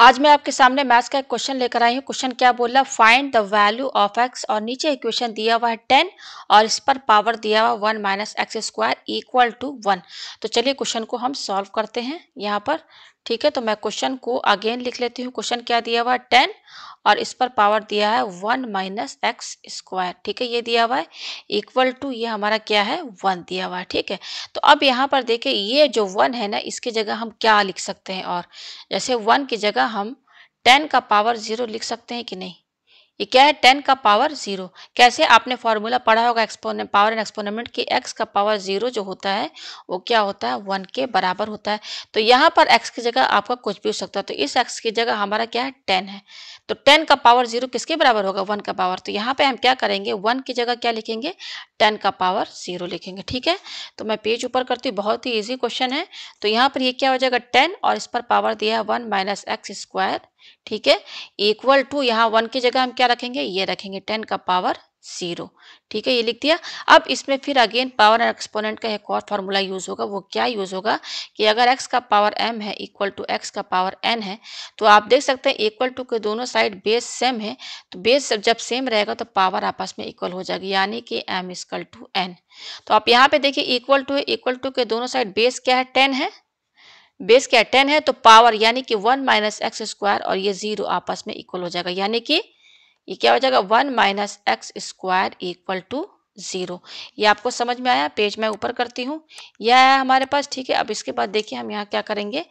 आज मैं आपके सामने मैथ्स का एक क्वेश्चन लेकर आई हूँ क्वेश्चन क्या बोला find the value of X और नीचे इक्वेशन दिया हुआ है टेन और इस पर पावर दिया हुआ one minus X square equal to one तो चलिए क्वेश्चन को हम सॉल्व करते हैं यहाँ पर ठीक है तो मैं क्वेश्चन को अगेन लिख लेती हूँ क्वेश्चन क्या दिया हुआ है टेन और इस पर पावर दिया है वन माइनस एक्स स्क्वायर ठीक है ये दिया हुआ है इक्वल टू ये हमारा क्या है वन दिया हुआ है ठीक है तो अब यहाँ पर देखे ये जो वन है ना इसकी जगह हम क्या लिख सकते हैं और जैसे वन की जगह हम टेन का पावर जीरो लिख सकते हैं कि नहीं ये क्या है टेन का पावर जीरो कैसे आपने फॉर्मूला पढ़ा होगा एक्सपोने पावर एंड एक्सपोनमेंट की एक्स का पावर जीरो जो होता है वो क्या होता है वन के बराबर होता है तो यहाँ पर एक्स की जगह आपका कुछ भी हो सकता है तो इस एक्स की जगह हमारा क्या है टेन है तो टेन का पावर जीरो किसके बराबर होगा वन का पावर तो यहाँ पे हम क्या करेंगे वन की जगह क्या लिखेंगे टेन का पावर जीरो लिखेंगे ठीक है तो मैं पेज ऊपर करती हूँ बहुत ही ईजी क्वेश्चन है तो यहाँ पर ये क्या हो जाएगा टेन और इस पर पावर दिया है वन माइनस एक्स स्क्वायर ठीक है इक्वल टू यहाँ वन की जगह हम क्या रखेंगे ये रखेंगे टेन का पावर जीरो ठीक है ये लिख दिया अब इसमें फिर अगेन पावर एक्सपोनेंट का एक और फॉर्मूला यूज होगा वो क्या यूज होगा कि अगर एक्स का पावर एम है इक्वल टू एक्स का पावर एन है तो आप देख सकते हैं इक्वल टू के दोनों साइड बेस सेम है तो बेस जब सेम रहेगा तो पावर आपस में इक्वल हो जाएगी यानी कि एम इक्वल टू एन तो आप यहाँ पे देखिए इक्वल टू इक्वल टू के दोनों साइड बेस क्या है टेन है बेस क्या टेन है तो पावर यानी कि वन माइनस एक्स स्क्वायर और ये जीरो आपस में इक्वल हो जाएगा यानी कि ये क्या हो जाएगा one minus X square equal to zero ये आपको समझ में आया पेज मैं ऊपर करती हूँ यह आया हमारे पास ठीक है अब इसके बाद देखिए हम यहाँ क्या करेंगे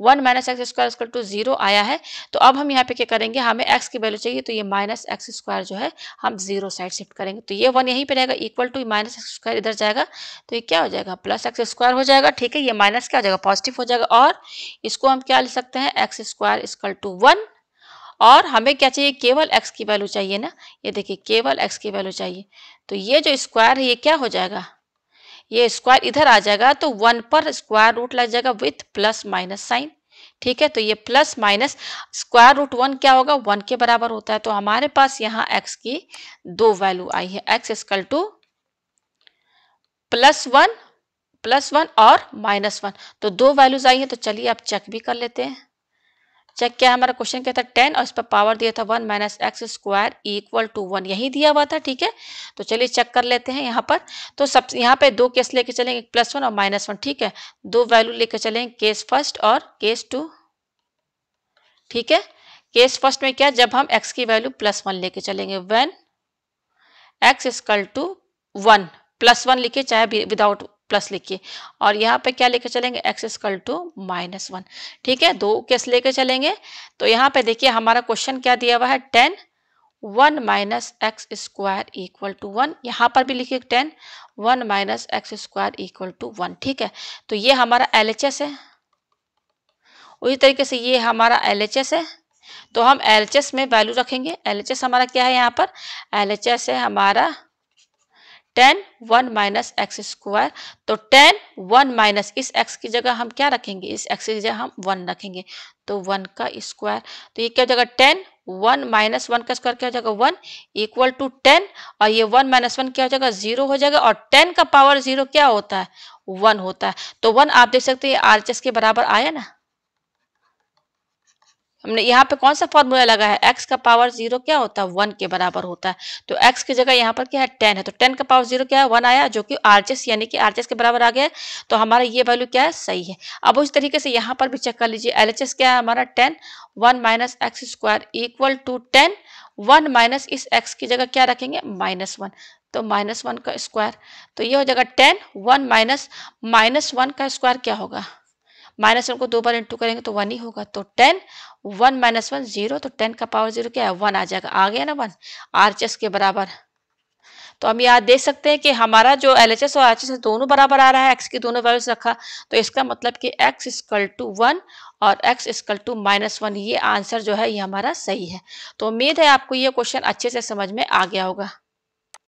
one minus X square equal to zero आया है तो अब हम यहाँ पे क्या करेंगे हमें एक्स की वैल्यू चाहिए तो ये माइनस एक्स स्क्वायर जो है हम जीरो साइड शिफ्ट करेंगे तो ये वन यहीं पर रहेगा equal to minus X square इधर जाएगा तो ये क्या हो जाएगा प्लस एक्स स्क्वायर हो जाएगा ठीक है ये माइनस क्या हो जाएगा पॉजिटिव हो जाएगा और इसको हम क्या लिख सकते हैं X square equal to one और हमें क्या चाहिए केवल एक्स की वैल्यू चाहिए ना ये देखिए केवल एक्स की वैल्यू चाहिए तो ये जो स्क्वायर है ये क्या हो जाएगा ये स्क्वायर इधर आ जाएगा तो वन पर स्क्वायर रूट लग जाएगा विथ प्लस माइनस साइन ठीक है तो ये plus minus square root one क्या होगा वन के बराबर होता है तो हमारे पास यहाँ एक्स की दो वैल्यू आई है X is equal to plus one plus one और माइनस वन तो दो वैल्यूज आई है तो चलिए आप चेक भी कर लेते हैं चेक किया हमारा क्वेश्चन क्या था टेन और इस पर पावर दिया था one minus X square equal to one यही दिया हुआ था ठीक है तो चलिए चेक कर लेते हैं यहाँ पर तो सब यहाँ पे दो केस लेके चलेंगे प्लस वन और माइनस वन ठीक है दो वैल्यू लेके चलेंगे केस फर्स्ट और केस टू ठीक है केस फर्स्ट में क्या जब हम एक्स की वैल्यू प्लस वन लेके चलेंगे when X is equal to one plus one लिखे चाहे विदाउट प्लस लिखिए और यहाँ पे क्या लेकर चलेंगे X equal to minus one ठीक है दो केस लेकर चलेंगे तो यहाँ पे देखिए हमारा क्वेश्चन क्या दिया हुआ है ten one minus X square equal to one यहाँ पर भी लिखिए ten one minus X square equal to one ठीक है तो ये हमारा एल एच एस है उसी तरीके से ये हमारा एल एच एस है तो हम एल एच एस में वैल्यू रखेंगे एल एच एस हमारा क्या है यहाँ पर एल एच एस है हमारा ten one minus X square तो टेन वन माइनस इस एक्स की जगह हम क्या रखेंगे इस एक्स की जगह हम वन रखेंगे तो वन का स्क्वायर तो ये क्या हो जाएगा टेन वन माइनस वन का स्क्वायर क्या हो जाएगा वन इक्वल टू टेन और ये वन माइनस वन क्या हो जाएगा जीरो हो जाएगा और टेन का पावर जीरो क्या होता है वन होता है तो वन आप देख सकते हैं आर के बराबर आया ना हमने यहाँ पे कौन सा फॉर्मूला लगा है एक्स का पावर जीरो क्या होता है वन के बराबर होता है तो x की जगह यहाँ पर क्या है टेन है तो टेन का पावर जीरो क्या है वन आया जो कि आरजेस यानी कि आरजेस के बराबर आ गया तो हमारा ये वैल्यू क्या है सही है अब उस तरीके से यहाँ पर भी चेक कर लीजिए एल क्या है हमारा ten one minus X square equal to ten one minus इस एक्स की जगह क्या रखेंगे माइनस वन तो माइनस वन का स्क्वायर तो ये हो जाएगा ten one minus minus one का स्क्वायर क्या होगा माइनस वन को दो बार इंटू करेंगे तो वन ही होगा तो ten one minus one zero तो टेन का पावर जीरो क्या है वन आ जाएगा आ गया ना वन आर के बराबर तो हम यहाँ देख सकते हैं कि हमारा जो एल एच एस और आर एच एस दोनों बराबर आ रहा है एक्स की दोनों वैल्यूज रखा तो इसका मतलब कि एक्स इजकल टू वन और x is equal to minus one ये आंसर जो है ये हमारा सही है तो उम्मीद है आपको ये क्वेश्चन अच्छे से समझ में आ गया होगा